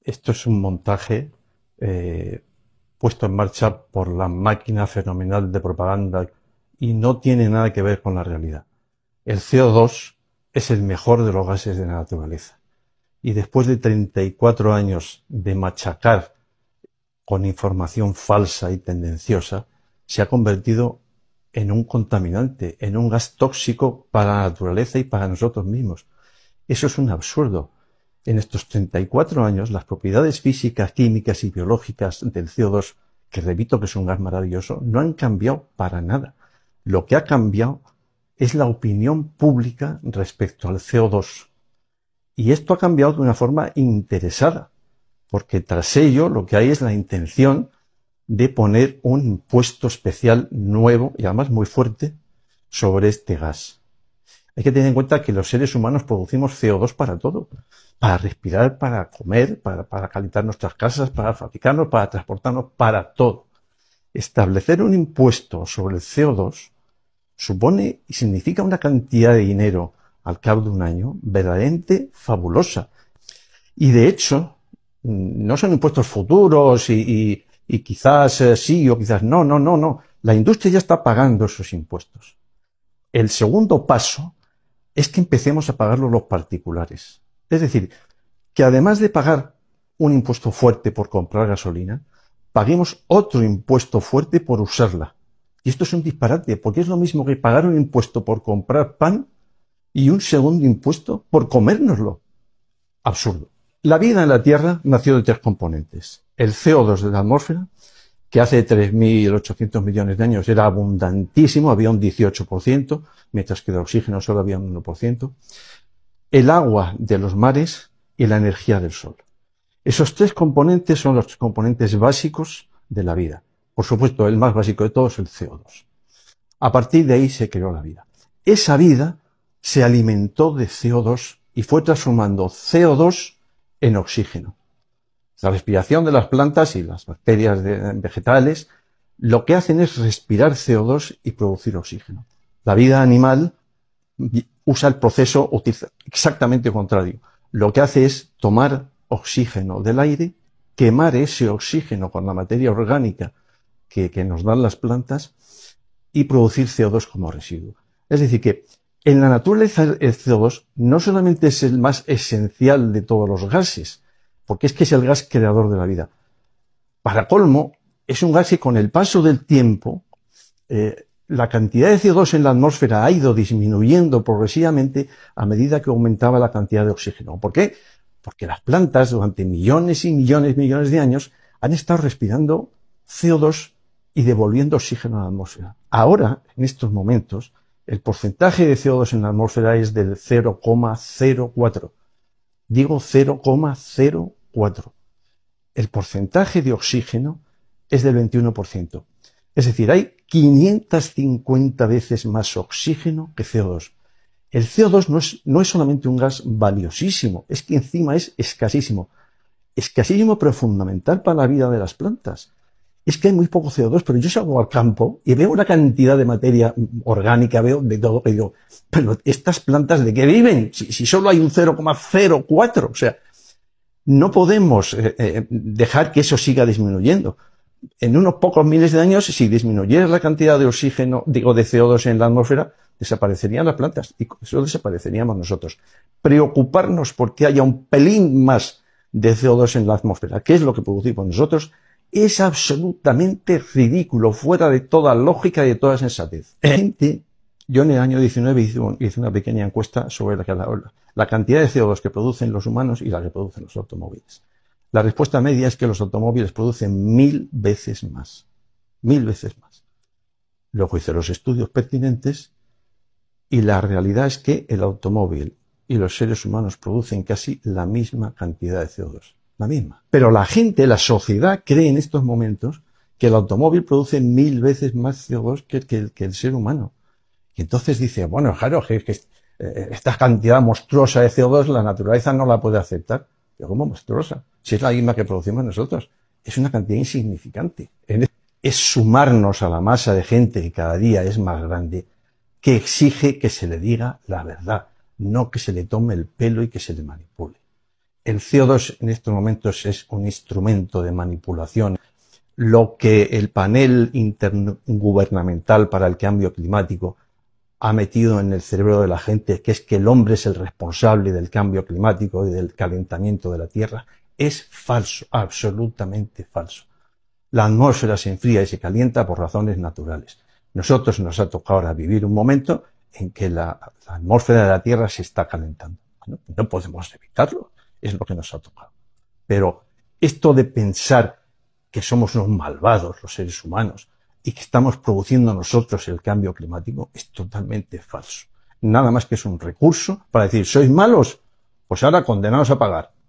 Esto es un montaje eh, puesto en marcha por la máquina fenomenal de propaganda y no tiene nada que ver con la realidad. El CO2 es el mejor de los gases de la naturaleza. Y después de 34 años de machacar con información falsa y tendenciosa, se ha convertido en un contaminante, en un gas tóxico para la naturaleza y para nosotros mismos. Eso es un absurdo. En estos 34 años, las propiedades físicas, químicas y biológicas del CO2, que repito que es un gas maravilloso, no han cambiado para nada. Lo que ha cambiado es la opinión pública respecto al CO2. Y esto ha cambiado de una forma interesada porque tras ello lo que hay es la intención de poner un impuesto especial nuevo y además muy fuerte sobre este gas. Hay que tener en cuenta que los seres humanos producimos CO2 para todo, para respirar, para comer, para, calentar nuestras casas, para fabricarnos, para transportarnos, para todo. Establecer un impuesto sobre el CO2 supone y significa una cantidad de dinero al cabo de un año verdaderamente fabulosa. Y de hecho, no son impuestos futuros y, quizás eh, sí o quizás no, no, no, no. La industria ya está pagando esos impuestos. El segundo paso es que empecemos a pagarlos los particulares. Es decir, que además de pagar un impuesto fuerte por comprar gasolina, paguemos otro impuesto fuerte por usarla. Y esto es un disparate, porque es lo mismo que pagar un impuesto por comprar pan y un segundo impuesto por comérnoslo. Absurdo. La vida en la Tierra nació de tres componentes. El CO2 de la atmósfera, que hace 3.800 millones de años era abundantísimo, había un 18%, mientras que de oxígeno solo había un 1%, el agua de los mares y la energía del sol. Esos tres componentes son los componentes básicos de la vida. Por supuesto, el más básico de todos es el CO2. A partir de ahí se creó la vida. Esa vida se alimentó de CO2 y fue transformando CO2 en oxígeno. La respiración de las plantas y las bacterias vegetales lo que hacen es respirar CO2 y producir oxígeno. La vida animal usa el proceso exactamente contrario. Lo que hace es tomar oxígeno del aire, quemar ese oxígeno con la materia orgánica que, que nos dan las plantas y producir CO2 como residuo. Es decir, que en la naturaleza el CO2 no solamente es el más esencial de todos los gases, porque es que es el gas creador de la vida. Para colmo, es un gas que con el paso del tiempo, eh, la cantidad de CO2 en la atmósfera ha ido disminuyendo progresivamente a medida que aumentaba la cantidad de oxígeno. ¿Por qué? Porque las plantas durante millones y millones y millones de años han estado respirando CO2 y devolviendo oxígeno a la atmósfera. Ahora, en estos momentos, el porcentaje de CO2 en la atmósfera es del 0,04. Digo 0,04. El porcentaje de oxígeno es del 21%. Es decir, hay 550 veces más oxígeno que CO2. El CO2 no es, no es solamente un gas valiosísimo, es que encima es escasísimo. Escasísimo pero fundamental para la vida de las plantas es que hay muy poco CO2, pero yo salgo al campo y veo una cantidad de materia orgánica, veo de todo, y digo, pero estas plantas de qué viven? Si, solo hay un 0,04, o sea, no podemos eh, eh, dejar que eso siga disminuyendo. En unos pocos miles de años, si disminuyera la cantidad de oxígeno, digo, de CO2 en la atmósfera, desaparecerían las plantas y solo desapareceríamos nosotros. Preocuparnos porque haya un pelín más de CO2 en la atmósfera, que es lo que producimos nosotros, es absolutamente ridículo, fuera de toda lógica y de toda sensatez. Eh. Gente, yo en el año 19 hice, una pequeña encuesta sobre la, la, cantidad de CO2 que producen los humanos y la que producen los automóviles. La respuesta media es que los automóviles producen mil veces más. Mil veces más. Luego hice los estudios pertinentes y la realidad es que el automóvil y los seres humanos producen casi la misma cantidad de CO2 misma. Pero la gente, la sociedad, cree en estos momentos que el automóvil produce mil veces más CO2 que, el ser humano. Y entonces dice, bueno, claro, que, que eh, esta cantidad monstruosa de CO2 la naturaleza no la puede aceptar. Pero como monstruosa? Si es la misma que producimos nosotros. Es una cantidad insignificante. Es sumarnos a la masa de gente que cada día es más grande, que exige que se le diga la verdad, no que se le tome el pelo y que se le manipule. El CO2 en estos momentos es un instrumento de manipulación. Lo que el panel intergubernamental para el cambio climático ha metido en el cerebro de la gente, que es que el hombre es el responsable del cambio climático y del calentamiento de la Tierra, es falso, absolutamente falso. La atmósfera se enfría y se calienta por razones naturales. Nosotros nos ha tocado ahora vivir un momento en que la, atmósfera de la Tierra se está calentando. no podemos evitarlo es lo que nos ha tocado. Pero esto de pensar que somos unos malvados los seres humanos y que estamos produciendo nosotros el cambio climático es totalmente falso. Nada más que es un recurso para decir, ¿sois malos? Pues ahora condenados a pagar.